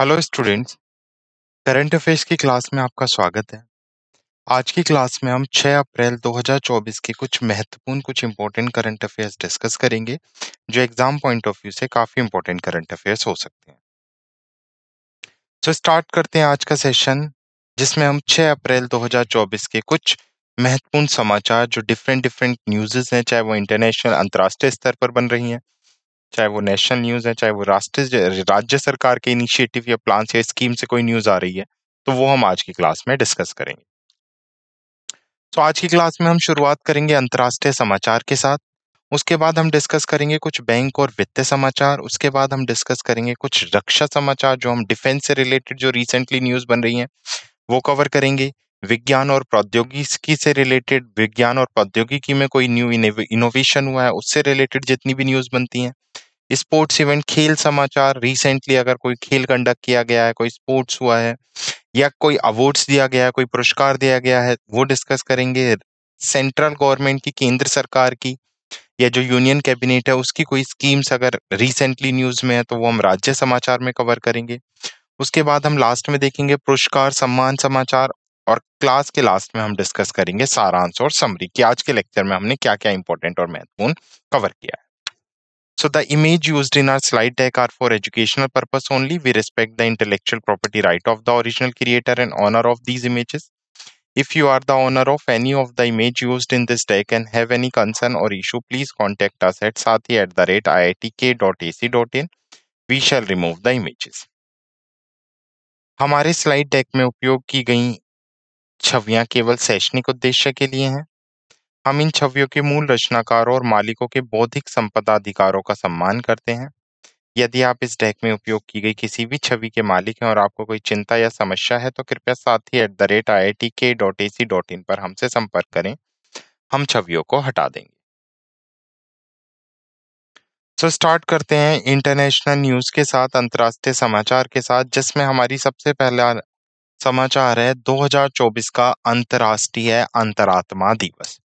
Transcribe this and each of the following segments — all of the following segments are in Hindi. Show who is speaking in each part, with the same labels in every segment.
Speaker 1: हेलो स्टूडेंट्स करंट अफेयर्स की क्लास में आपका स्वागत है
Speaker 2: आज की क्लास में हम 6 अप्रैल 2024 के कुछ महत्वपूर्ण कुछ इम्पोर्टेंट करंट अफेयर्स डिस्कस करेंगे जो एग्जाम पॉइंट ऑफ व्यू से काफी इम्पोर्टेंट करंट अफेयर्स हो सकते हैं सो so, स्टार्ट करते हैं आज का सेशन जिसमें हम 6 अप्रैल 2024 के कुछ महत्वपूर्ण समाचार जो डिफरेंट डिफरेंट न्यूजेज हैं चाहे वो इंटरनेशनल अंतर्राष्ट्रीय स्तर पर बन रही हैं चाहे वो नेशनल न्यूज़ है चाहे वो राष्ट्रीय राज्य सरकार के इनिशिएटिव या प्लान या स्कीम से कोई न्यूज़ आ रही है तो वो हम आज की क्लास में डिस्कस करेंगे तो आज की क्लास में हम शुरुआत करेंगे अंतर्राष्ट्रीय समाचार के साथ उसके बाद हम डिस्कस करेंगे कुछ बैंक और वित्तीय समाचार उसके बाद हम डिस्कस करेंगे कुछ रक्षा समाचार जो हम डिफेंस से रिलेटेड जो रिसेंटली न्यूज़ बन रही है वो कवर करेंगे विज्ञान और प्रौद्योगिकी से रिलेटेड विज्ञान और प्रौद्योगिकी में कोई न्यू इनोवेशन हुआ है उससे रिलेटेड जितनी भी न्यूज़ बनती हैं स्पोर्ट्स इवेंट खेल समाचार रिसेंटली अगर कोई खेल कंडक्ट किया गया है कोई स्पोर्ट्स हुआ है या कोई अवार्ड्स दिया गया है कोई पुरस्कार दिया गया है वो डिस्कस करेंगे सेंट्रल गवर्नमेंट की केंद्र सरकार की या जो यूनियन कैबिनेट है उसकी कोई स्कीम्स अगर रिसेंटली न्यूज में है तो वो हम राज्य समाचार में कवर करेंगे उसके बाद हम लास्ट में देखेंगे पुरस्कार सम्मान समाचार और क्लास के लास्ट में हम डिस्कस करेंगे सारांश और समरी कि आज के लेक्चर में हमने क्या क्या इंपॉर्टेंट और महत्वपूर्ण कवर किया है So the image used in our slide deck are for educational purpose only. We respect the intellectual property right of the original creator and owner of these images. If you are the owner of any of the image used in this deck and have any concern or issue, please contact us at sathi at the rate iitk.ac.in. We shall remove the images. हमारे स्लाइड डेक में उपयोग की गई छवियां केवल शैक्षणिक उद्देश्य के लिए हैं हम इन छवियों के मूल रचनाकारों और मालिकों के बौद्धिक संपदा अधिकारों का सम्मान करते हैं। यदि आप इस डेक में उपयोग की गई किसी भी छवि के मालिक हैं और आपको कोई चिंता या समस्या है तो कृपया साथी at the rate I I T K dot A C dot in पर हमसे संपर्क करें हम छवियों को हटा देंगे सो so स्टार्ट करते हैं इंटरनेशनल न्यूज के साथ अंतर्राष्ट्रीय समाचार के साथ जिसमें हमारी सबसे पहला समाचार है 2024 का अंतर्राष्ट्रीय अंतरात्मा दिवस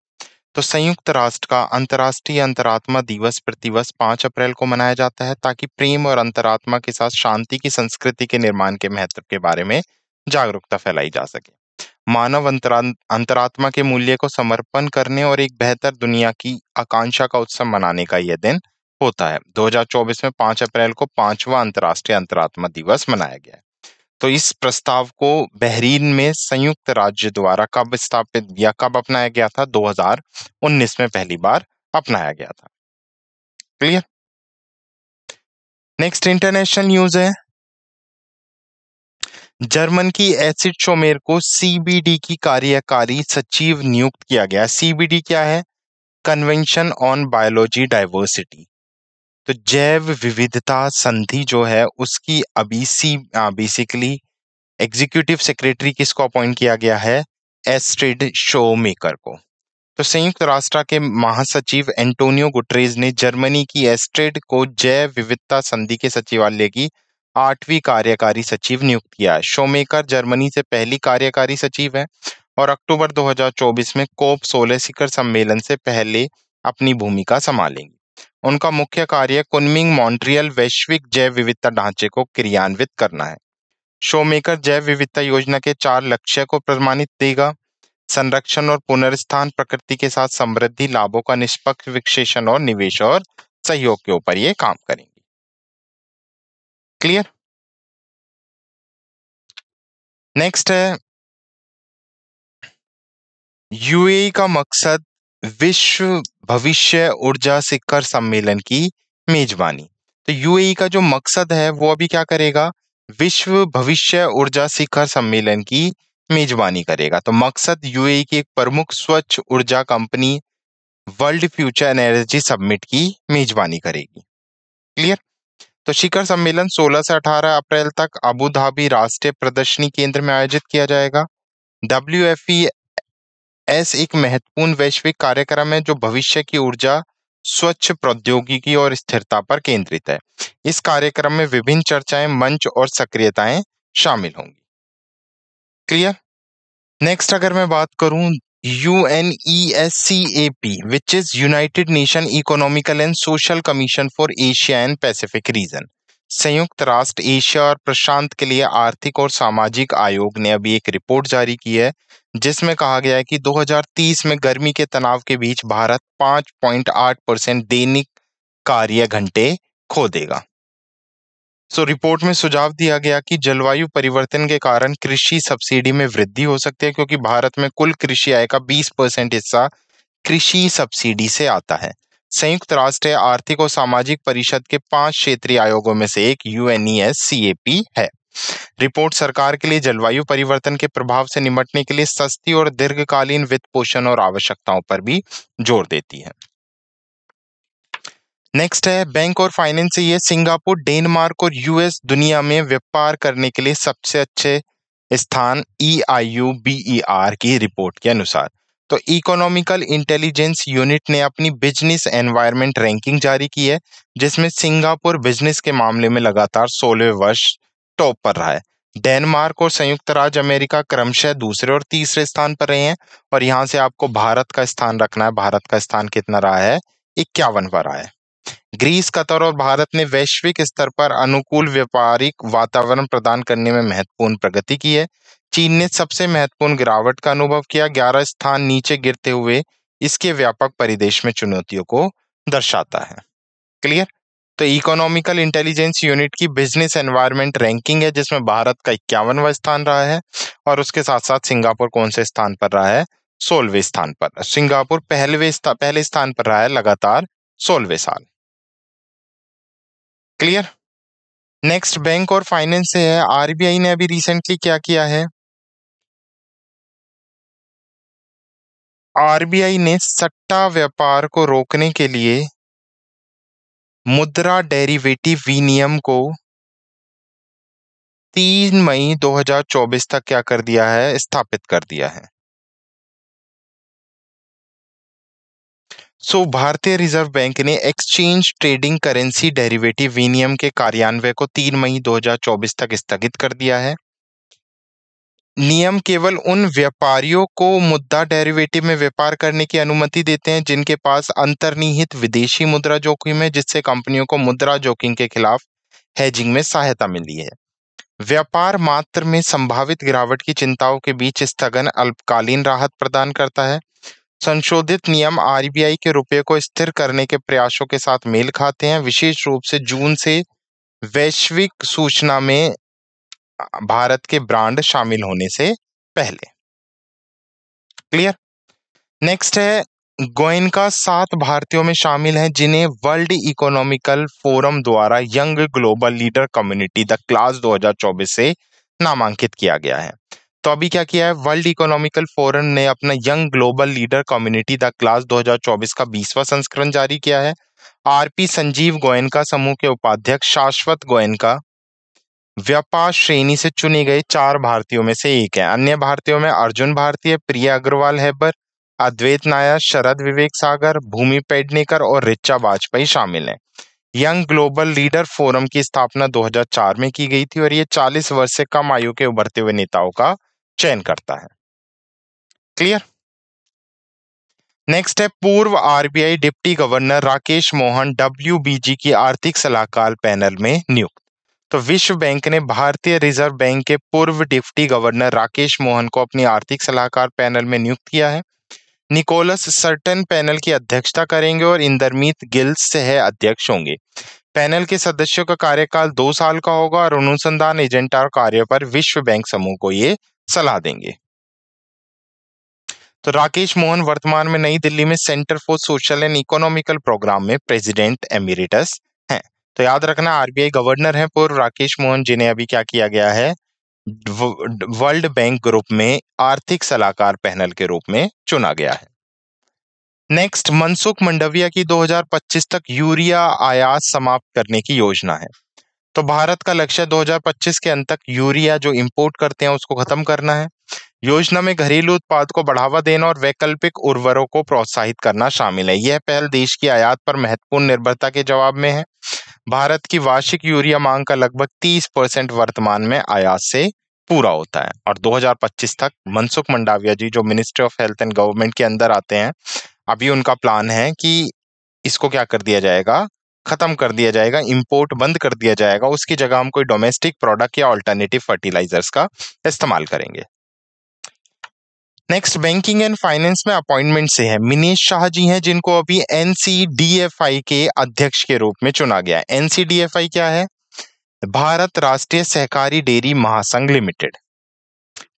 Speaker 2: तो संयुक्त राष्ट्र का अंतर्राष्ट्रीय अंतरात्मा दिवस प्रतिवर्ष पांच अप्रैल को मनाया जाता है ताकि प्रेम और अंतरात्मा के साथ शांति की संस्कृति के निर्माण के महत्व के बारे में जागरूकता फैलाई जा सके मानव अंतरा अंतरात्मा के मूल्य को समर्पण करने और एक बेहतर दुनिया की आकांक्षा का उत्सव मनाने का यह दिन होता है 2024 में 5 अप्रैल को पांचवा अंतर्राष्ट्रीय अंतरात्मा दिवस मनाया गया है तो इस प्रस्ताव को बहरीन में संयुक्त राज्य द्वारा कब स्थापित या कब अपनाया गया था 2019 में पहली बार अपनाया
Speaker 1: गया था क्लियर नेक्स्ट इंटरनेशनल न्यूज है जर्मन की एसिड शोमेर को सीबीडी
Speaker 2: की कार्यकारी सचिव नियुक्त किया गया सीबीडी क्या है कन्वेंशन ऑन बायोलॉजी डाइवर्सिटी तो जैव विविधता संधि जो है उसकी अभी सी बेसिकली एग्जीक्यूटिव सेक्रेटरी किसको अपॉइंट किया गया है एस्ट्रिड शो मेकर को तो संयुक्त राष्ट्र के महासचिव एंटोनियो गुटरेज ने जर्मनी की एस्ट्रिड को जैव विविधता संधि के सचिवालय की आठवीं कार्यकारी सचिव नियुक्त किया है शोमेकर जर्मनी से पहली कार्यकारी सचिव है और अक्टूबर 2024 में कोप सोलह शिखर सम्मेलन से पहले अपनी भूमिका संभालेंगे उनका मुख्य कार्य कुनमिंग मॉन्ट्रियल वैश्विक जैव विविधता ढांचे को क्रियान्वित करना है शोमेकर जैव विविधता योजना के चार लक्ष्य को प्रमाणित देगा संरक्षण और पुनर्स्थान प्रकृति के साथ समृद्धि लाभों का निष्पक्ष विक्षेषण
Speaker 1: और निवेश और सहयोग के ऊपर ये काम करेंगे क्लियर नेक्स्ट है यूएई का मकसद विश्व भविष्य
Speaker 2: ऊर्जा शिखर सम्मेलन की मेजबानी तो यूएई e का जो मकसद है वो अभी क्या करेगा विश्व भविष्य ऊर्जा शिखर सम्मेलन की मेजबानी करेगा तो मकसद यूएई e की एक प्रमुख स्वच्छ ऊर्जा company world future energy summit की मेजबानी करेगी क्लियर तो शिखर सम्मेलन 16 से 18 अप्रैल तक अबू धाबी राष्ट्रीय प्रदर्शनी केंद्र में आयोजित किया जाएगा डब्ल्यू एस एक महत्वपूर्ण वैश्विक कार्यक्रम है जो भविष्य की ऊर्जा स्वच्छ प्रौद्योगिकी और स्थिरता पर केंद्रित है इस कार्यक्रम में विभिन्न चर्चाएं मंच और सक्रियताएं शामिल होंगी क्लियर नेक्स्ट अगर मैं बात करूं U N E S C A P which is United Nation economical and social commission for Asia and Pacific region संयुक्त राष्ट्र एशिया और प्रशांत के लिए आर्थिक और सामाजिक आयोग ने अभी एक रिपोर्ट जारी की है जिसमें कहा गया है कि 2030 में गर्मी के तनाव के बीच भारत 5.8 परसेंट दैनिक कार्य घंटे खो देगा सो रिपोर्ट में सुझाव दिया गया कि जलवायु परिवर्तन के कारण कृषि सब्सिडी में वृद्धि हो सकती है क्योंकि भारत में कुल कृषि आय का 20 परसेंट हिस्सा कृषि सब्सिडी से आता है संयुक्त राष्ट्र आर्थिक और सामाजिक परिषद के पांच क्षेत्रीय आयोगों में से एक यूएनईएससीएपी e है रिपोर्ट सरकार के लिए जलवायु परिवर्तन के प्रभाव से निपटने के लिए सस्ती और दीर्घकालीन वित्त पोषण और आवश्यकताओं पर भी जोर देती है नेक्स्ट है बैंक और फाइनेंस से ये सिंगापुर डेनमार्क और यूएस दुनिया में व्यापार करने के लिए सबसे अच्छे स्थान E I U B E R की रिपोर्ट के अनुसार तो इकोनॉमिकल इंटेलिजेंस यूनिट ने अपनी बिजनेस एनवायरनमेंट रैंकिंग जारी की है जिसमें सिंगापुर बिजनेस के मामले में लगातार सोलह वर्ष टॉप पर रहा है डेनमार्क और संयुक्त राज्य अमेरिका क्रमशः दूसरे और तीसरे स्थान पर रहे हैं और यहाँ से आपको भारत का स्थान रखना है भारत का स्थान कितना रहा है इक्यावन पर रहा है ग्रीस कतर और भारत ने वैश्विक स्तर पर अनुकूल व्यापारिक वातावरण प्रदान करने में महत्वपूर्ण प्रगति की है चीन ने सबसे महत्वपूर्ण गिरावट का अनुभव किया ग्यारह स्थान नीचे गिरते हुए इसके व्यापक परिदेश में चुनौतियों को दर्शाता है क्लियर तो इकोनॉमिकल इंटेलिजेंस यूनिट की बिजनेस एनवायरनमेंट रैंकिंग है जिसमें भारत का इक्यावनवा स्थान रहा है और उसके साथ साथ सिंगापुर कौन से स्थान पर रहा है सोलहवें स्थान पर सिंगापुर पहलवे पहले स्थान पर रहा है लगातार
Speaker 1: सोलहवें साल क्लियर नेक्स्ट बैंक और फाइनेंस से है आरबीआई ने अभी रिसेंटली क्या किया है आरबीआई ने सट्टा व्यापार को रोकने के लिए मुद्रा डेरिवेटिव विनियम को तीन मई 2024 तक क्या कर दिया है स्थापित कर दिया है सो भारतीय रिजर्व
Speaker 2: बैंक ने एक्सचेंज ट्रेडिंग करेंसी डेरिवेटिव विनियम के कार्यान्वयन को 3 मई 2024 तक स्थगित कर दिया है नियम केवल उन व्यापारियों को मुद्रा डेरिवेटिव में व्यापार करने की अनुमति देते हैं जिनके पास अंतर्निहित विदेशी मुद्रा जोखिम है जिससे कंपनियों को मुद्रा जोखिम के खिलाफ हैजिंग में सहायता मिली है व्यापार मात्र में संभावित गिरावट की चिंताओं के बीच स्थगन अल्पकालीन राहत प्रदान करता है संशोधित नियम आरबीआई के रुपये को स्थिर करने के प्रयासों के साथ मेल खाते हैं विशेष रूप से जून से वैश्विक सूचना में भारत के ब्रांड शामिल होने से पहले क्लियर नेक्स्ट है गोयनका सात भारतीयों में शामिल हैं जिन्हें वर्ल्ड इकोनॉमिकल फोरम द्वारा young global leader community the class 2024 से नामांकित किया गया है तो अभी क्या किया है वर्ल्ड इकोनॉमिकल फोरम ने अपना young global leader community the class 2024 का बीसवा संस्करण जारी किया है आरपी संजीव गोयन का समूह के उपाध्यक्ष शाश्वत गोयन का व्यापार श्रेणी से चुने गए चार भारतीयों में से एक है अन्य भारतीयों में अर्जुन भारतीय प्रिया अग्रवाल हैबर अद्वैत नायर शरद विवेक सागर भूमि पेडनेकर और रिचा वाजपेयी शामिल हैं यंग ग्लोबल लीडर फोरम की स्थापना 2004 में की गई थी और ये 40 वर्ष से कम आयु के उभरते हुए नेताओं का चयन करता है क्लियर नेक्स्ट है पूर्व RBI deputy governor Rakesh Mohan WBG की आर्थिक सलाहकार पैनल में नियुक्त तो विश्व बैंक ने भारतीय रिजर्व बैंक के पूर्व डिप्टी गवर्नर राकेश मोहन को अपनी आर्थिक सलाहकार पैनल में नियुक्त किया है निकोलस सर्टन पैनल की अध्यक्षता करेंगे और इंदरमीत गिल्स से है अध्यक्ष होंगे पैनल के सदस्यों का कार्यकाल दो साल का होगा और अनुसंधान एजेंटा और कार्य पर विश्व बैंक समूह को ये सलाह देंगे तो राकेश मोहन वर्तमान में नई दिल्ली में centre for social and economical programme में प्रेसिडेंट एमिरेटस हैं तो याद रखना आरबीआई गवर्नर हैं पूर्व राकेश मोहन जिन्हें अभी क्या किया गया है वर्ल्ड बैंक ग्रुप में आर्थिक सलाहकार पैनल के रूप में चुना गया है नेक्स्ट मनसुख मंडविया की 2025 तक यूरिया आयात समाप्त करने की योजना है तो भारत का लक्ष्य 2025 के अंत तक यूरिया जो इंपोर्ट करते हैं उसको खत्म करना है योजना में घरेलू उत्पाद को बढ़ावा देना और वैकल्पिक उर्वरों को प्रोत्साहित करना शामिल है यह पहल देश की आयात पर महत्वपूर्ण निर्भरता के जवाब में है भारत की वार्षिक यूरिया मांग का लगभग 30 परसेंट वर्तमान में आयात से पूरा होता है और 2025 तक मनसुख मंडाविया जी जो ministry of health and government के अंदर आते हैं अभी उनका प्लान है कि इसको क्या कर दिया जाएगा खत्म कर दिया जाएगा इम्पोर्ट बंद कर दिया जाएगा उसकी जगह हम कोई डोमेस्टिक प्रोडक्ट या ऑल्टरनेटिव फर्टिलाइजर्स का इस्तेमाल करेंगे नेक्स्ट बैंकिंग एंड फाइनेंस में अपॉइंटमेंट से है मिनेश शाह जी हैं जिनको अभी एनसीडीएफआई के अध्यक्ष के रूप में चुना गया है एनसीडीएफआई क्या है भारत राष्ट्रीय सहकारी डेयरी महासंघ लिमिटेड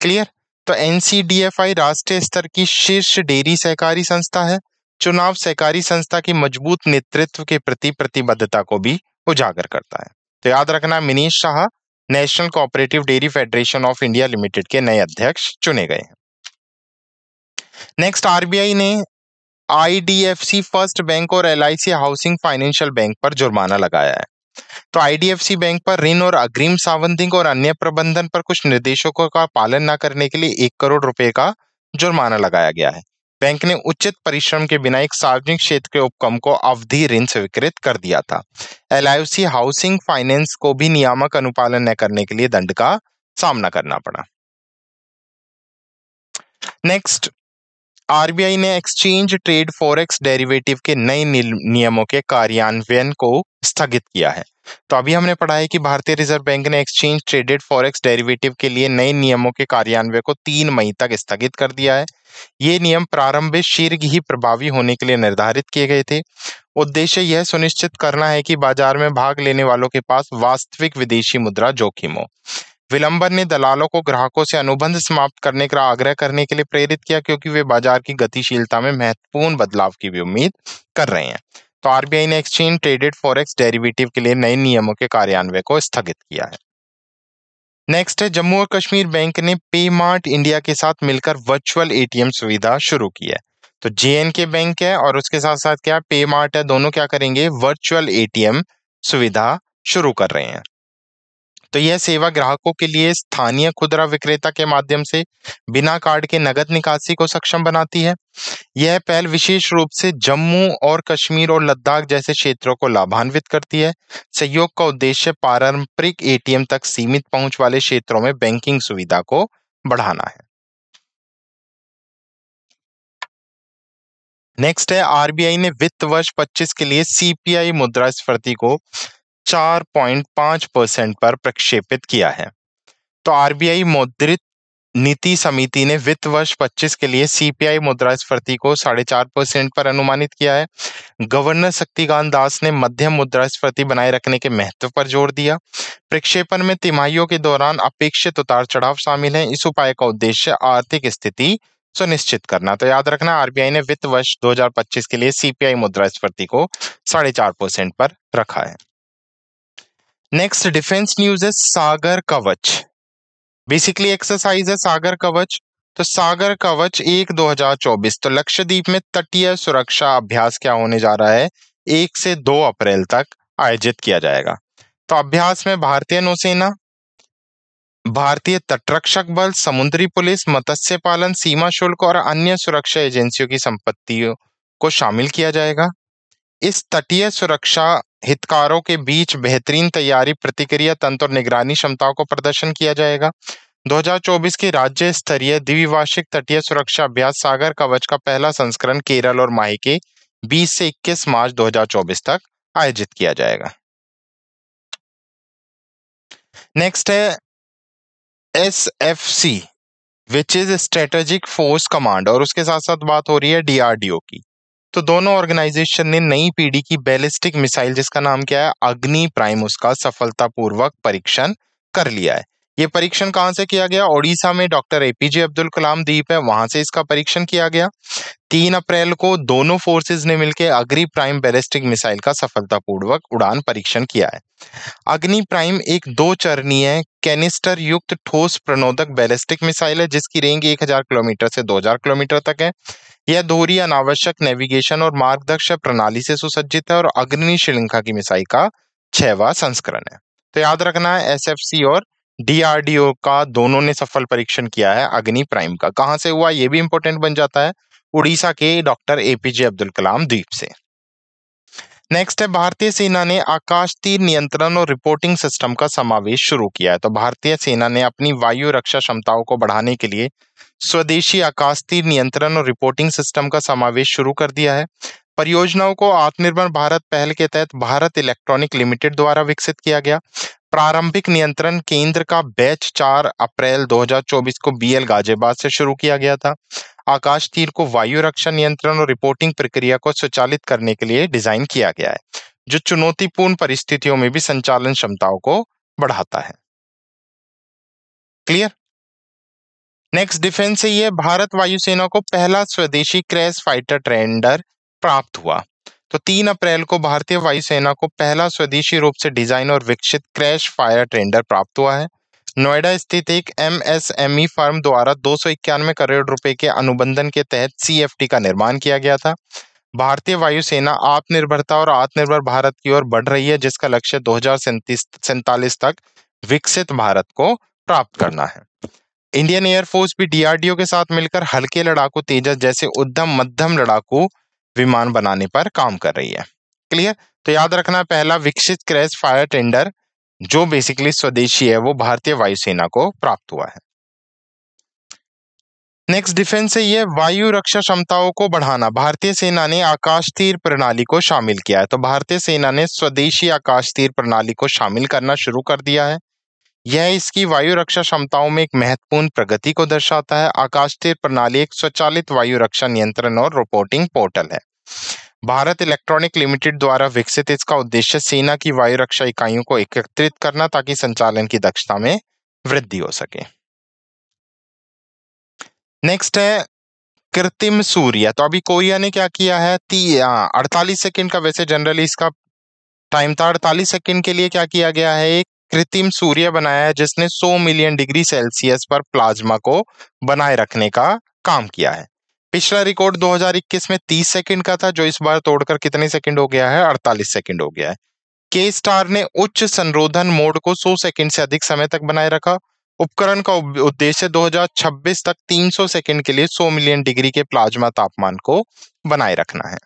Speaker 2: क्लियर तो एनसीडीएफआई राष्ट्रीय स्तर की शीर्ष डेयरी सहकारी संस्था है चुनाव सहकारी संस्था की मजबूत नेतृत्व के प्रति प्रतिबद्धता को भी उजागर करता है तो याद रखना Minesh Shah national cooperative dairy federation of India limited के नए अध्यक्ष चुने गए हैं नेक्स्ट आरबीआई ने आईडीएफसी फर्स्ट बैंक और एलआईसी हाउसिंग फाइनेंशियल बैंक पर जुर्माना लगाया है तो आईडीएफसी बैंक पर ऋण और अग्रिम सावंधिक और अन्य प्रबंधन पर कुछ निर्देशों का पालन न करने के लिए एक करोड़ रुपए का जुर्माना लगाया गया है बैंक ने उचित परिश्रम के बिना एक सार्वजनिक क्षेत्र के उपक्रम को अवधि ऋण स्वीकृत कर दिया था एल हाउसिंग फाइनेंस को भी नियामक अनुपालन न करने के लिए दंड का सामना करना पड़ा नेक्स्ट आरबीआई ने एक्सचेंज ट्रेड फॉरेक्स डेरिवेटिव के नए नियमों के कार्यान्वयन को स्थगित किया है तो अभी हमने पढ़ा है कि भारतीय रिजर्व बैंक ने एक्सचेंज ट्रेडेड फॉरेक्स डेरिवेटिव के लिए नए नियमों के कार्यान्वयन को तीन मई तक स्थगित कर दिया है ये नियम प्रारंभिक शीर्घ ही प्रभावी होने के लिए निर्धारित किए गए थे उद्देश्य यह सुनिश्चित करना है कि बाजार में भाग लेने वालों के पास वास्तविक विदेशी मुद्रा जोखिम हो विलंबन ने दलालों को ग्राहकों से अनुबंध समाप्त करने का आग्रह करने के लिए प्रेरित किया क्योंकि वे बाजार की गतिशीलता में महत्वपूर्ण बदलाव की भी उम्मीद कर रहे हैं तो आरबीआई ने एक्सचेंज ट्रेडेड फॉरेक्स डेरिवेटिव के लिए नए नियमों के कार्यान्वयन को स्थगित किया है नेक्स्ट है जम्मू और कश्मीर बैंक ने पे मार्ट इंडिया के साथ मिलकर वर्चुअल एटीएम सुविधा शुरू की है तो जे बैंक है और उसके साथ साथ क्या पे मार्ट है दोनों क्या करेंगे वर्चुअल एटीएम सुविधा शुरू कर रहे हैं तो यह सेवा ग्राहकों के लिए स्थानीय खुदरा विक्रेता के माध्यम से बिना कार्ड के नगद निकासी को सक्षम बनाती है यह पहल विशेष रूप से जम्मू और कश्मीर और लद्दाख जैसे क्षेत्रों को लाभान्वित करती है सहयोग का उद्देश्य पारंपरिक एटीएम तक
Speaker 1: सीमित पहुंच वाले क्षेत्रों में बैंकिंग सुविधा को बढ़ाना है नेक्स्ट है आरबीआई ने वित्त वर्ष 25 के
Speaker 2: लिए सीपीआई मुद्रास्फीति को 4.5 परसेंट पर प्रक्षेपित किया है तो आरबीआई मुद्रित नीति समिति ने वित्त वर्ष 25 के लिए सीपीआई मुद्रास्फीति को साढ़े चार परसेंट पर अनुमानित किया है गवर्नर शक्तिकांत दास ने मध्यम मुद्रास्फीति बनाए रखने के महत्व पर जोर दिया प्रक्षेपण में तिमाहियों के दौरान अपेक्षित उतार चढ़ाव शामिल है इस उपाय का उद्देश्य आर्थिक स्थिति सुनिश्चित करना तो याद रखना आरबीआई ने वित्त वर्ष 2025 के लिए सीपीआई मुद्रास्फीति को साढ़े चार परसेंट पर रखा है नेक्स्ट डिफेंस न्यूज है सागर कवच बेसिकली एक्सरसाइज है सागर कवच तो सागर कवच एक 2024 तो लक्षद्वीप में तटीय सुरक्षा अभ्यास क्या होने जा रहा है एक से दो अप्रैल तक आयोजित किया जाएगा तो अभ्यास में भारतीय नौसेना भारतीय तटरक्षक बल समुद्री पुलिस मत्स्य पालन सीमा शुल्क और अन्य सुरक्षा एजेंसियों की संपत्तियों को शामिल किया जाएगा इस तटीय सुरक्षा हितकारों के बीच बेहतरीन तैयारी प्रतिक्रिया तंत्र और निगरानी क्षमताओं को प्रदर्शन किया जाएगा 2024 की राज्य स्तरीय द्विवार्षिक तटीय सुरक्षा अभ्यास सागर कवच का पहला संस्करण केरल और माही के 20 से 21 मार्च
Speaker 1: 2024 तक आयोजित किया जाएगा नेक्स्ट है S F C which is strategic force
Speaker 2: command और उसके साथ साथ बात हो रही है डीआरडीओ की तो दोनों ऑर्गेनाइजेशन ने नई पीढ़ी की बैलिस्टिक मिसाइल जिसका नाम क्या है अग्नि प्राइम उसका सफलतापूर्वक परीक्षण कर लिया है ये परीक्षण कहाँ से किया गया ओडिशा में डॉक्टर एपीजे अब्दुल कलाम द्वीप है वहां से इसका परीक्षण किया गया तीन अप्रैल को दोनों फोर्सेस ने मिलकर अग्नि प्राइम बैलिस्टिक मिसाइल का सफलतापूर्वक उड़ान परीक्षण किया है अग्नि प्राइम एक दो चरणीय कैनिस्टर युक्त ठोस प्रणोदक बैलिस्टिक मिसाइल है जिसकी रेंज 1000 किलोमीटर से 2000 किलोमीटर तक है यह दोहरी अनावश्यक नेविगेशन और मार्गदर्शक प्रणाली से सुसज्जित है और अग्रणी श्रृंखला की मिसाई का छवा संस्करण है तो याद रखना है एस और डीआरडीओ का दोनों ने सफल परीक्षण किया है अग्नि प्राइम का कहाँ से हुआ यह भी इंपॉर्टेंट बन जाता है उड़ीसा के डॉक्टर एपीजे अब्दुल कलाम द्वीप से नेक्स्ट है भारतीय सेना ने आकाश तीर नियंत्रण और रिपोर्टिंग सिस्टम का समावेश शुरू किया है तो भारतीय सेना ने अपनी वायु रक्षा क्षमताओं को बढ़ाने के लिए स्वदेशी आकाश तीर नियंत्रण और रिपोर्टिंग सिस्टम का समावेश शुरू कर दिया है परियोजनाओं को आत्मनिर्भर भारत पहल के तहत भारत इलेक्ट्रॉनिक लिमिटेड द्वारा विकसित किया गया प्रारंभिक नियंत्रण केंद्र का बैच 4 अप्रैल 2024 को बीएल गाजियाबाद से शुरू किया गया था आकाश तीर को वायु रक्षा नियंत्रण और रिपोर्टिंग प्रक्रिया को स्वचालित करने के लिए डिजाइन किया गया है जो चुनौतीपूर्ण परिस्थितियों में भी संचालन क्षमताओं को बढ़ाता है
Speaker 1: क्लियर नेक्स्ट डिफेंस से यह भारत वायुसेना
Speaker 2: को पहला स्वदेशी क्रैश फाइटर ट्रेंडर प्राप्त हुआ तो 3 अप्रैल को भारतीय वायुसेना को पहला स्वदेशी रूप से डिजाइन और विकसित क्रैश फायर टेंडर प्राप्त हुआ है नोएडा स्थित एक एमएसएमई फर्म द्वारा दो करोड़ रुपए के अनुबंधन के तहत सीएफटी का निर्माण किया गया था भारतीय वायुसेना आत्मनिर्भरता और आत्मनिर्भर भारत की ओर बढ़ रही है जिसका लक्ष्य दो तक विकसित भारत को प्राप्त करना है इंडियन एयरफोर्स भी डीआरडीओ के साथ मिलकर हल्के लड़ाकू तेजस जैसे उद्धम मध्यम लड़ाकू विमान बनाने पर काम कर रही है क्लियर तो याद रखना पहला विकसित क्रैश फायर टेंडर जो बेसिकली स्वदेशी है वो भारतीय वायुसेना को प्राप्त हुआ है नेक्स्ट डिफेंस है ये वायु रक्षा क्षमताओं को बढ़ाना भारतीय सेना ने आकाश तीर प्रणाली को शामिल किया है तो भारतीय सेना ने स्वदेशी आकाश तीर प्रणाली को शामिल करना शुरू कर दिया है यह इसकी वायु रक्षा क्षमताओं में एक महत्वपूर्ण प्रगति को दर्शाता है आकाश तीर प्रणाली एक स्वचालित वायु रक्षा नियंत्रण और रिपोर्टिंग पोर्टल है भारत इलेक्ट्रॉनिक लिमिटेड द्वारा विकसित इसका उद्देश्य सेना की वायु रक्षा इकाइयों को एकत्रित करना ताकि संचालन की दक्षता में वृद्धि हो सके नेक्स्ट है कृत्रिम सूर्य तो अभी कोरिया ने क्या किया है हाँ, अड़तालीस सेकेंड का वैसे जनरली इसका टाइम था अड़तालीस सेकेंड के लिए क्या किया गया है एक कृत्रिम सूर्य बनाया है जिसने 100 मिलियन डिग्री सेल्सियस पर प्लाज्मा को बनाए रखने का काम किया है पिछला रिकॉर्ड 2021 में 30 सेकंड का था जो इस बार तोड़कर कितने सेकंड हो गया है 48 सेकंड हो गया है के स्टार ने उच्च संरोधन मोड को 100 सेकंड से अधिक समय तक बनाए रखा उपकरण का उद्देश्य 2026 तक 300 सेकंड के लिए 100 मिलियन डिग्री के प्लाज्मा तापमान को बनाए रखना है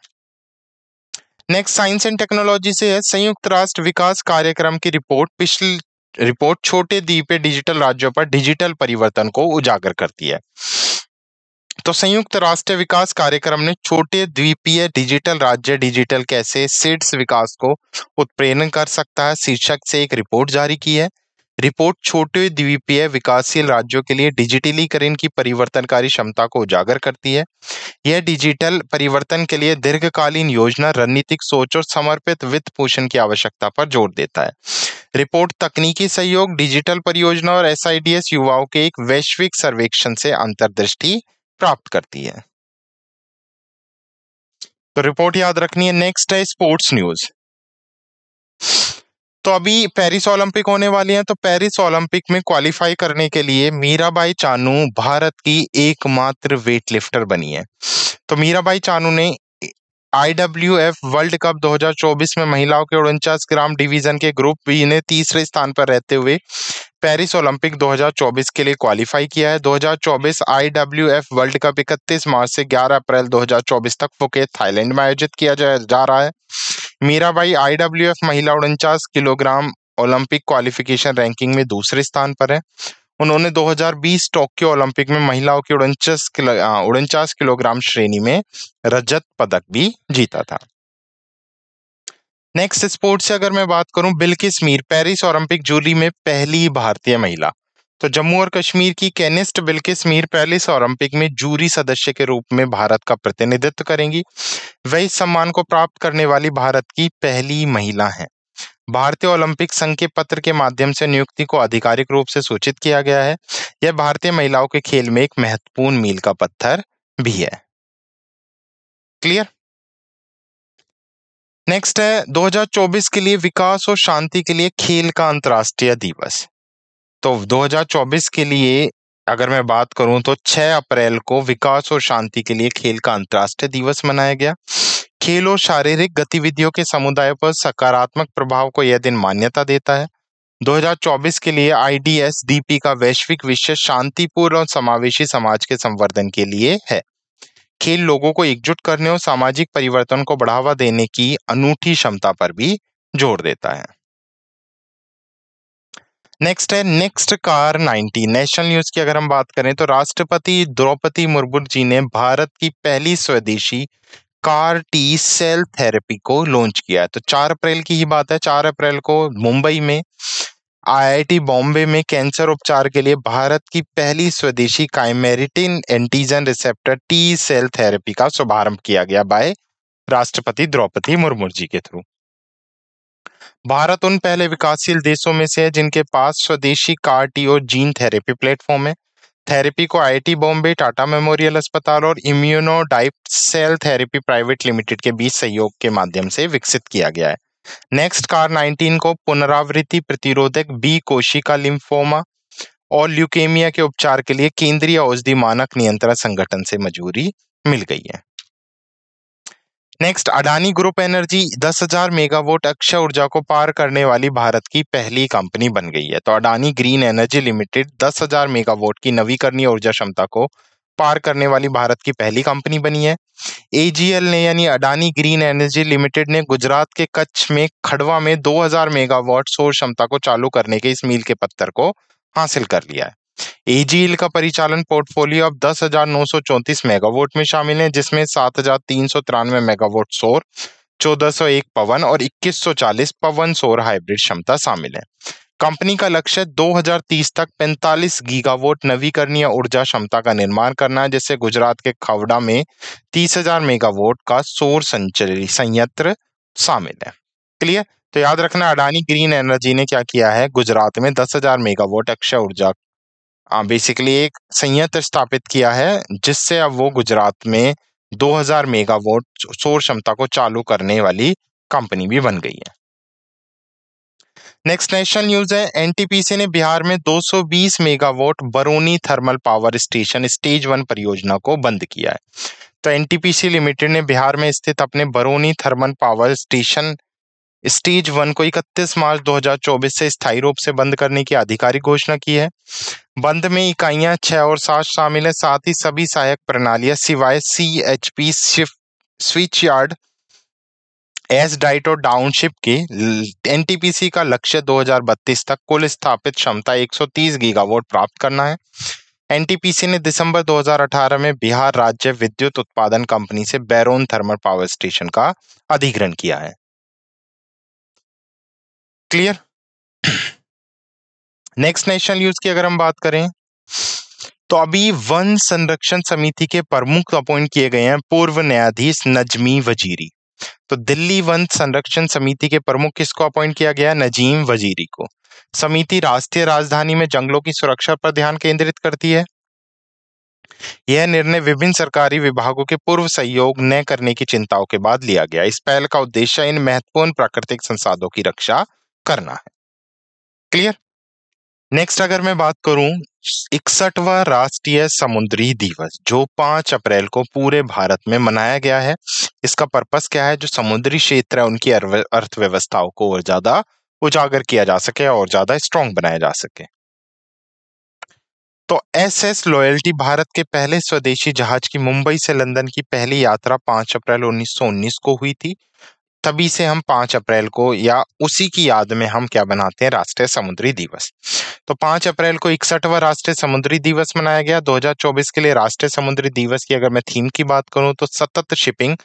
Speaker 2: नेक्स्ट साइंस एंड टेक्नोलॉजी से है संयुक्त राष्ट्र विकास कार्यक्रम की रिपोर्ट पिछली रिपोर्ट छोटे द्वीप डिजिटल राज्यों पर डिजिटल परिवर्तन को उजागर करती है तो संयुक्त राष्ट्र विकास कार्यक्रम ने छोटे द्वीपीय डिजिटल राज्य डिजिटल कैसे सिड्स विकास को उत्प्रेरण कर सकता है शीर्षक से एक रिपोर्ट जारी की है रिपोर्ट छोटे द्वीपीय विकासशील राज्यों के लिए डिजिटलीकरण की परिवर्तनकारी क्षमता को उजागर करती है यह डिजिटल परिवर्तन के लिए दीर्घकालीन योजना रणनीतिक सोच और समर्पित वित्त पोषण की आवश्यकता पर जोर देता है रिपोर्ट तकनीकी सहयोग डिजिटल परियोजना और एस युवाओं के एक वैश्विक सर्वेक्षण से अंतर्दृष्टि प्राप्त
Speaker 1: करती है तो रिपोर्ट याद रखनी है नेक्स्ट है स्पोर्ट्स न्यूज तो अभी पेरिस ओलंपिक होने वाली है तो पेरिस
Speaker 2: ओलंपिक में क्वालिफाई करने के लिए मीराबाई चानू भारत की एकमात्र वेटलिफ्टर बनी है तो मीराबाई चानू ने आईडब्ल्यूएफ वर्ल्ड कप 2024 में महिलाओं के उनचास ग्राम डिवीजन के ग्रुप बी ने तीसरे स्थान पर रहते हुए पेरिस ओलंपिक 2024 के लिए क्वालिफाई किया है 2024 आईडब्ल्यूएफ वर्ल्ड कप 31 मार्च से 11 अप्रैल 2024 तक फुकेत थाईलैंड में आयोजित किया जा, जा रहा है मीराबाई आईडब्ल्यूएफ महिला उनचास किलोग्राम ओलंपिक क्वालिफिकेशन रैंकिंग में दूसरे स्थान पर है उन्होंने 2020 टोक्यो ओलंपिक में महिलाओं की उनचास किलो उनचास किलोग्राम श्रेणी में रजत पदक भी जीता था नेक्स्ट स्पोर्ट्स से अगर मैं बात करूं Bilkis Mir Paris Olympic jury में पहली भारतीय महिला तो जम्मू और कश्मीर की canoeist Bilkis Mir Paris Olympic में जूरी सदस्य के रूप में भारत का प्रतिनिधित्व करेंगी वह इस सम्मान को प्राप्त करने वाली भारत की पहली महिला हैं भारतीय ओलंपिक संघ के पत्र के माध्यम से नियुक्ति को आधिकारिक
Speaker 1: रूप से सूचित किया गया है यह भारतीय महिलाओं के खेल में एक महत्वपूर्ण मील का पत्थर भी है क्लियर नेक्स्ट है 2024 के लिए विकास और शांति के लिए खेल का अंतर्राष्ट्रीय दिवस
Speaker 2: तो 2024 के लिए अगर मैं बात करूं तो 6 अप्रैल को विकास और शांति के लिए खेल का अंतर्राष्ट्रीय दिवस मनाया गया खेल और शारीरिक गतिविधियों के समुदाय पर सकारात्मक प्रभाव को यह दिन मान्यता देता है 2024 के लिए आई डीपी का वैश्विक विषय शांतिपूर्ण और समावेशी समाज के संवर्धन के लिए है खेल लोगों को एकजुट करने और सामाजिक परिवर्तन को बढ़ावा देने की अनूठी क्षमता पर भी जोर देता है नेक्स्ट है नेक्स्ट कार 90 नेशनल न्यूज की अगर हम बात करें तो राष्ट्रपति द्रौपदी मुर्मू जी ने भारत की पहली स्वदेशी कार टी सेल थेरेपी को लॉन्च किया है तो चार अप्रैल की ही बात है चार अप्रैल को मुंबई में आईआईटी बॉम्बे में कैंसर उपचार के लिए भारत की पहली स्वदेशी काइमेरिटिन antigen receptor T cell therapy का शुभारंभ किया गया बाय राष्ट्रपति द्रौपदी मुर्मू जी के थ्रू भारत उन पहले विकासशील देशों में से है जिनके पास स्वदेशी कार टी और जीन थेरेपी प्लेटफॉर्म है थेरेपी को आईआईटी बॉम्बे टाटा मेमोरियल अस्पताल और इम्यूनोडाइप सेल थेरेपी प्राइवेट लिमिटेड के बीच सहयोग के माध्यम से विकसित किया गया है नेक्स्ट कार 19 को पुनरावृत्ति प्रतिरोधक बी कोशिका लिम्फोमा और ल्यूकेमिया के उपचार के लिए केंद्रीय औषधि मानक नियंत्रण संगठन से मंजूरी मिल गई है next Adani group energy 10,000 megawatt अक्षय ऊर्जा को पार करने वाली भारत की पहली कंपनी बन गई है तो Adani green energy limited 10,000 megawatt की नवीकरणीय ऊर्जा क्षमता को पार करने वाली भारत की पहली कंपनी बनी है एजीएल ने यानी अडानी ग्रीन एनर्जी लिमिटेड ने गुजरात के कच्छ में खड़वा में 2000 मेगावाट सौर क्षमता को चालू करने के इस मील के पत्थर को हासिल कर लिया है एजीएल का परिचालन पोर्टफोलियो अब दस हजार नौ सौ मेगावाट में शामिल है जिसमें सात हजार तीन सौ तिरानवे मेगावाट सौर 1401 पवन और 2140 पवन सौर हाइब्रिड क्षमता शामिल है कंपनी का लक्ष्य 2030 तक 45 गीगावोट नवीकरणीय ऊर्जा क्षमता का निर्माण करना है जिससे गुजरात के खवड़ा में 30,000 मेगावोट का सौर संयंत्र शामिल है क्लियर तो याद रखना अडानी ग्रीन एनर्जी ने क्या किया है गुजरात में 10,000 मेगावोट अक्षय ऊर्जा बेसिकली एक संयंत्र स्थापित किया है जिससे अब वो गुजरात में 2000 मेगावोट सौर क्षमता को चालू करने वाली कंपनी भी बन गई है नेक्स्ट नेशनल न्यूज है एनटीपीसी ने बिहार में 220 megawatt Barauni thermal power station stage one परियोजना को बंद किया है तो एनटीपीसी लिमिटेड ने बिहार में स्थित अपने Barauni thermal power station stage one को 31 मार्च 2024 से स्थायी रूप से बंद करने की आधिकारिक घोषणा की है बंद में इकाइयां छः और सात शामिल है साथ ही सभी सहायक प्रणालियां सिवाय C H P switch yard S डाइटो डाउनशिप की एनटीपीसी का लक्ष्य 2032 तक कुल स्थापित क्षमता 130 गीगावाट प्राप्त करना है एनटीपीसी ने दिसंबर 2018 में बिहार राज्य
Speaker 1: विद्युत उत्पादन कंपनी से बैरोन थर्मल पावर स्टेशन का अधिग्रहण किया है क्लियर नेक्स्ट नेशनल यूज की अगर हम बात करें तो अभी वन संरक्षण समिति के प्रमुख
Speaker 2: अपॉइंट किए गए हैं पूर्व न्यायाधीश नजमी वजीरी तो दिल्ली वन संरक्षण समिति के प्रमुख किसको अपॉइंट किया गया नजीम वजीरी को समिति राष्ट्रीय राजधानी में जंगलों की सुरक्षा पर ध्यान केंद्रित करती है यह निर्णय विभिन्न सरकारी विभागों के पूर्व सहयोग न करने की चिंताओं के बाद लिया गया इस पहल का उद्देश्य इन महत्वपूर्ण प्राकृतिक संसाधनों की रक्षा करना है क्लियर नेक्स्ट अगर मैं बात करूं इकसठवा राष्ट्रीय समुद्री दिवस जो 5 अप्रैल को पूरे भारत में मनाया गया है इसका पर्पस क्या है जो समुद्री क्षेत्र है उनकी अर्थव्यवस्थाओं को और ज्यादा उजागर किया जा सके और ज्यादा स्ट्रांग बनाया जा सके तो एस एस लॉयल्टी भारत के पहले स्वदेशी जहाज की मुंबई से लंदन की पहली यात्रा 5 अप्रैल 1919 को हुई थी तभी से हम पांच अप्रैल को या उसी की याद में हम क्या बनाते हैं राष्ट्रीय समुद्री दिवस तो पांच अप्रैल को इकसठवा राष्ट्रीय समुद्री दिवस मनाया गया 2024 के लिए राष्ट्रीय समुद्री दिवस की अगर मैं थीम की बात करूं तो सतत शिपिंग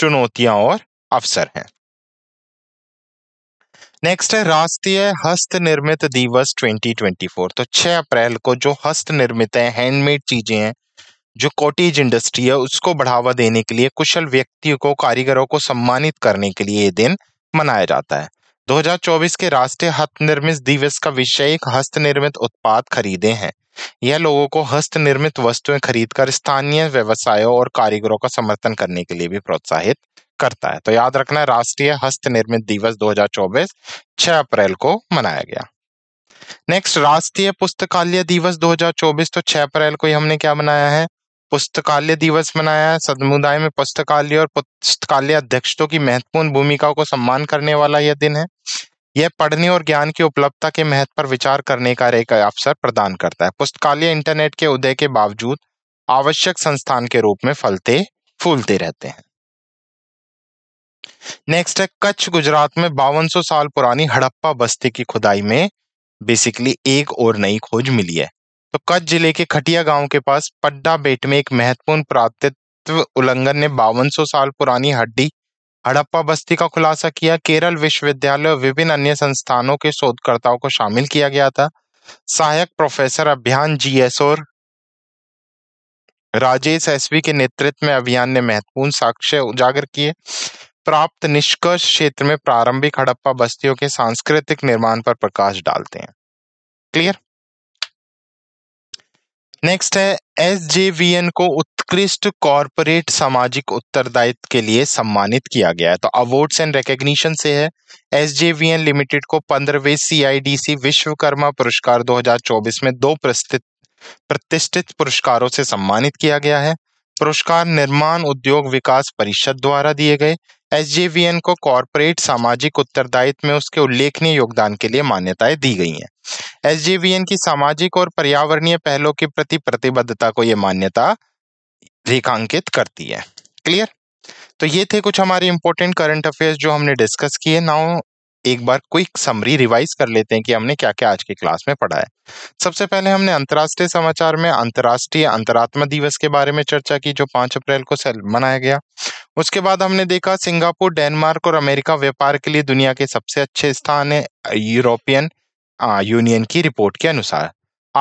Speaker 2: चुनौतियां और अवसर हैं नेक्स्ट है राष्ट्रीय हस्त निर्मित दिवस 2024 तो 6 अप्रैल को जो हस्त निर्मित है हैंडमेड चीजें हैं जो कॉटेज इंडस्ट्री है उसको बढ़ावा देने के लिए कुशल व्यक्तियों को कारीगरों को सम्मानित करने के लिए ये दिन मनाया जाता है 2024 के राष्ट्रीय हस्त निर्मित दिवस का विषय हस्त निर्मित उत्पाद खरीदे हैं यह लोगों को हस्त निर्मित वस्तुएं खरीदकर स्थानीय व्यवसायों और कारीगरों का समर्थन करने के लिए भी प्रोत्साहित करता है तो याद रखना है राष्ट्रीय हस्त निर्मित दिवस 2024 6 अप्रैल को मनाया गया नेक्स्ट राष्ट्रीय पुस्तकालय दिवस 2024 तो 6 अप्रैल को ही हमने क्या मनाया है पुस्तकालय दिवस मनाया समुदाय में पुस्तकालय और पुस्तकालय अध्यक्षों की महत्वपूर्ण भूमिकाओं को सम्मान करने वाला यह दिन है यह पढ़ने और ज्ञान की उपलब्धता के महत्व पर विचार करने का एक अवसर प्रदान करता है पुस्तकालय इंटरनेट के उदय के बावजूद आवश्यक संस्थान के रूप में फलते फूलते रहते हैं नेक्स्ट है कच्छ गुजरात में बावन साल पुरानी हड़प्पा बस्ती की खुदाई में बेसिकली एक और नई खोज मिली है तो कच्छ जिले के खटिया गांव के पास पड्डा बेट में एक महत्वपूर्ण पुरातत्व उल्लंघन ने बावन साल पुरानी हड्डी हड़प्पा बस्ती का खुलासा किया केरल विश्वविद्यालय और विभिन्न अन्य संस्थानों के शोधकर्ताओं को शामिल किया गया था सहायक प्रोफेसर अभियान जी एस और राजेश एसवी के नेतृत्व में अभियान ने महत्वपूर्ण साक्ष्य उजागर किए प्राप्त निष्कर्ष क्षेत्र में प्रारंभिक हड़प्पा बस्तियों के सांस्कृतिक निर्माण पर प्रकाश डालते हैं क्लियर नेक्स्ट है एस को उत्कृष्ट कॉरपोरेट सामाजिक उत्तरदायित्व के लिए सम्मानित किया गया है तो अवार्ड्स एंड रिकग्निशन से है एस लिमिटेड को डी सी विश्वकर्मा पुरस्कार 2024 में दो प्रतिष्ठित पुरस्कारों से सम्मानित किया गया है पुरस्कार निर्माण उद्योग विकास परिषद द्वारा दिए गए एस को कॉरपोरेट सामाजिक उत्तरदायित्व में उसके उल्लेखनीय योगदान के लिए मान्यताएं दी गई हैं एस की सामाजिक और पर्यावरणीय पहलों के प्रति प्रतिबद्धता को यह मान्यता रेखांकित करती है क्लियर तो ये थे कुछ हमारे इंपॉर्टेंट करंट अफेयर्स जो हमने डिस्कस किए नाउ एक बार क्विक समरी रिवाइज कर लेते हैं कि हमने क्या क्या आज के क्लास में पढ़ा है सबसे पहले हमने अंतर्राष्ट्रीय समाचार में अंतर्राष्ट्रीय अंतरात्मा दिवस के बारे में चर्चा की जो पांच अप्रैल को मनाया गया उसके बाद हमने देखा सिंगापुर डेनमार्क और अमेरिका व्यापार के लिए दुनिया के सबसे अच्छे स्थान है यूरोपियन यूनियन की रिपोर्ट के अनुसार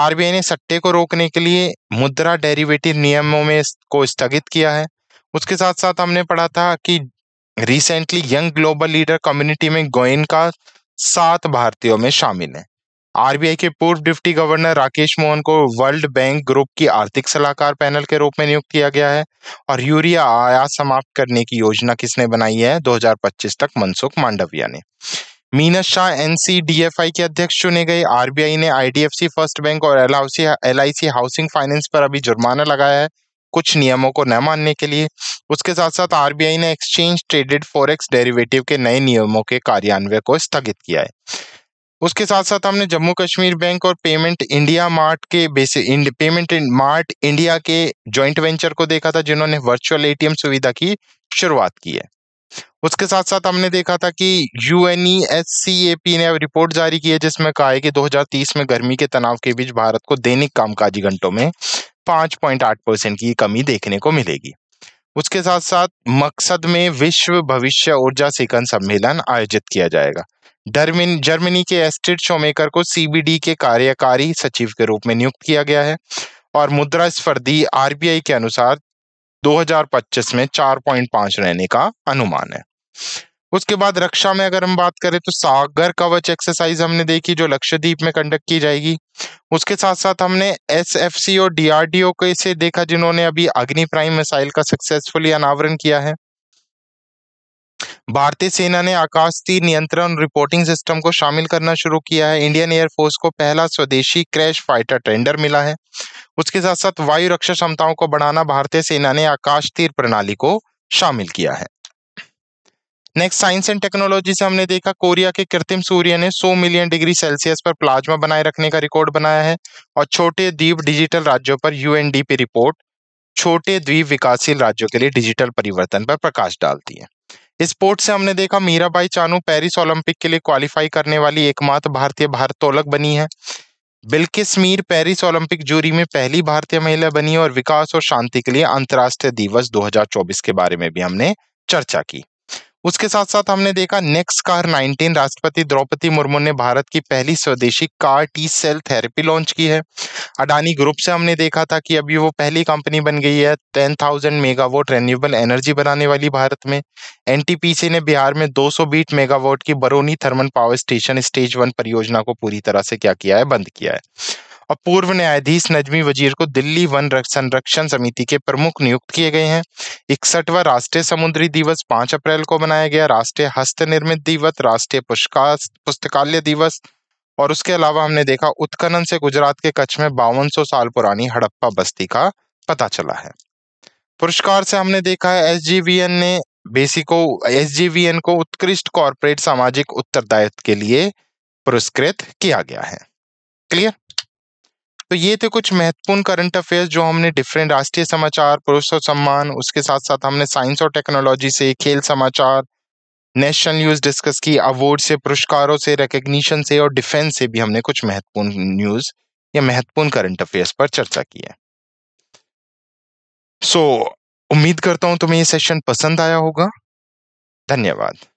Speaker 2: आरबीआई ने सट्टे को रोकने के लिए मुद्रा डेरिवेटिव नियमों में को स्थगित किया है उसके साथ साथ हमने पढ़ा था कि recently young global leader community में गोयन का सात भारतीयों में शामिल है आरबीआई के पूर्व डिप्टी गवर्नर राकेश मोहन को वर्ल्ड बैंक ग्रुप की आर्थिक सलाहकार पैनल के रूप में नियुक्त किया गया है और यूरिया आयात समाप्त करने की योजना किसने बनाई है 2025 तक मनसुख मांडविया ने मीनस शाह एनसीडीएफआई के अध्यक्ष चुने गए आरबीआई ने आईडीएफसी फर्स्ट बैंक और एलआईसी हाउसिंग फाइनेंस पर अभी जुर्माना लगाया है कुछ नियमों को न मानने के लिए उसके साथ साथ आरबीआई ने एक्सचेंज ट्रेडेड फॉरेक्स डेरिवेटिव के नए नियमों के कार्यान्वयन को स्थगित किया है उसके साथ साथ हमने जम्मू कश्मीर बैंक और पेमेंट इंडिया मार्ट के बेसिक इंड, पेमेंट मार्ट इंडिया के जॉइंट वेंचर को देखा था जिन्होंने वर्चुअल एटीएम सुविधा की शुरुआत की है उसके साथ साथ हमने देखा था कि यू e ने रिपोर्ट जारी की है जिसमें कहा है कि 2030 में गर्मी के तनाव के बीच भारत को दैनिक कामकाजी घंटों में 5.8 परसेंट की कमी देखने को मिलेगी उसके साथ साथ मकसद में विश्व भविष्य ऊर्जा शिखर सम्मेलन आयोजित किया जाएगा डरमिन जर्मनी के एस्टिड शोमेकर को सीबीडी के कार्यकारी सचिव के रूप में नियुक्त किया गया है और मुद्रा स्पर्धी आरबीआई के अनुसार 2025 में 4.5 रहने का अनुमान है उसके बाद रक्षा में अगर हम बात करें तो सागर कवच एक्सरसाइज हमने देखी जो लक्षद्वीप में कंडक्ट की जाएगी उसके साथ साथ हमने एस एफ सी और डीआरडीओ के से देखा जिन्होंने अभी अग्नि प्राइम मिसाइल का सक्सेसफुली अनावरण किया है भारतीय सेना ने आकाशीय नियंत्रण रिपोर्टिंग सिस्टम को शामिल करना शुरू किया है इंडियन एयरफोर्स को पहला स्वदेशी क्रैश फाइटर टेंडर मिला है उसके साथ साथ वायु रक्षा क्षमताओं को बढ़ाना भारतीय सेना ने आकाश तीर प्रणाली को शामिल किया है नेक्स्ट साइंस एंड टेक्नोलॉजी से हमने देखा कोरिया के कृत्रिम सूर्य ने 100 मिलियन डिग्री सेल्सियस पर प्लाज्मा बनाए रखने का रिकॉर्ड बनाया है और छोटे द्वीप डिजिटल राज्यों पर यूएनडीपी रिपोर्ट छोटे द्वीप विकासशील राज्यों के लिए डिजिटल परिवर्तन पर प्रकाश डालती है इस स्पोर्ट से हमने देखा मीराबाई चानू पेरिस ओलंपिक के लिए क्वालिफाई करने वाली एकमात्र भारतीय भारतोलक बनी है Bilkis Mir Paris Olympic jury में पहली भारतीय महिला बनी और विकास और शांति के लिए अंतर्राष्ट्रीय दिवस 2024 के बारे में भी हमने चर्चा की उसके साथ साथ हमने देखा नेक्स्ट कार 19 राष्ट्रपति द्रौपदी मुर्मू ने भारत की पहली स्वदेशी CAR T cell therapy launch की है अडानी ग्रुप से हमने देखा था कि अभी वो पहली कंपनी बन गई है ten thousand megawatt renewable energy बनाने वाली भारत में एन ने बिहार में दो सौ 220 मेगावाट की Barauni thermal power station stage one परियोजना को पूरी तरह से क्या किया है बंद किया है और पूर्व न्यायाधीश नजमी वजीर को दिल्ली वन संरक्षण समिति के प्रमुख नियुक्त किए गए हैं इकसठवा राष्ट्रीय समुद्री दिवस पांच अप्रैल को मनाया गया राष्ट्रीय हस्त निर्मित दिवस राष्ट्रीय पुस्तकालय दिवस और उसके अलावा हमने देखा उत्खनन से गुजरात के कच्छ में बावन साल पुरानी हड़प्पा बस्ती का पता चला है पुरस्कार से हमने देखा है एस ने बेसिको एस को उत्कृष्ट कॉरपोरेट सामाजिक उत्तरदायित्व के लिए पुरस्कृत किया गया है क्लियर तो ये थे कुछ महत्वपूर्ण करंट अफेयर्स जो हमने डिफरेंट राष्ट्रीय समाचार पुरुष और सम्मान उसके साथ साथ हमने साइंस और टेक्नोलॉजी से खेल समाचार नेशनल न्यूज़ डिस्कस की अवार्ड से पुरस्कारों से रिकग्निशन से और डिफेंस से भी हमने कुछ महत्वपूर्ण न्यूज़
Speaker 1: या महत्वपूर्ण करंट अफेयर्स पर चर्चा की है सो so, उम्मीद करता हूं तुम्हें ये सेशन पसंद आया होगा धन्यवाद